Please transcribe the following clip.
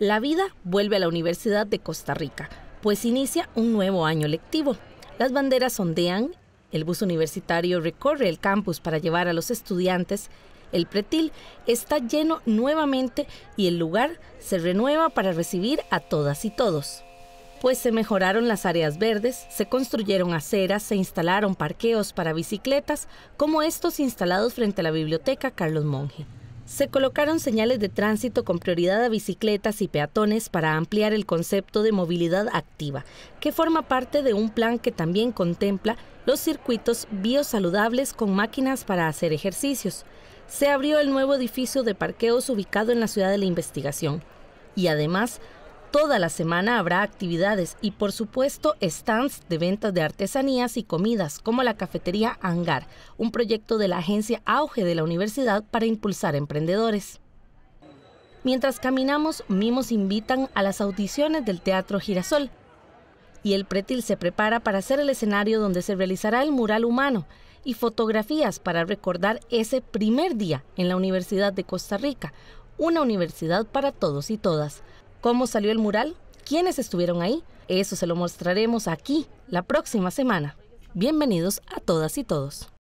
La vida vuelve a la Universidad de Costa Rica, pues inicia un nuevo año lectivo. Las banderas ondean, el bus universitario recorre el campus para llevar a los estudiantes, el pretil está lleno nuevamente y el lugar se renueva para recibir a todas y todos. Pues se mejoraron las áreas verdes, se construyeron aceras, se instalaron parqueos para bicicletas, como estos instalados frente a la biblioteca Carlos Monge se colocaron señales de tránsito con prioridad a bicicletas y peatones para ampliar el concepto de movilidad activa, que forma parte de un plan que también contempla los circuitos biosaludables con máquinas para hacer ejercicios. Se abrió el nuevo edificio de parqueos ubicado en la ciudad de la investigación y además Toda la semana habrá actividades y por supuesto stands de ventas de artesanías y comidas como la cafetería Hangar, un proyecto de la agencia Auge de la universidad para impulsar emprendedores. Mientras caminamos, mimos invitan a las audiciones del Teatro Girasol y el pretil se prepara para ser el escenario donde se realizará el mural humano y fotografías para recordar ese primer día en la Universidad de Costa Rica, una universidad para todos y todas cómo salió el mural, quiénes estuvieron ahí. Eso se lo mostraremos aquí la próxima semana. Bienvenidos a todas y todos.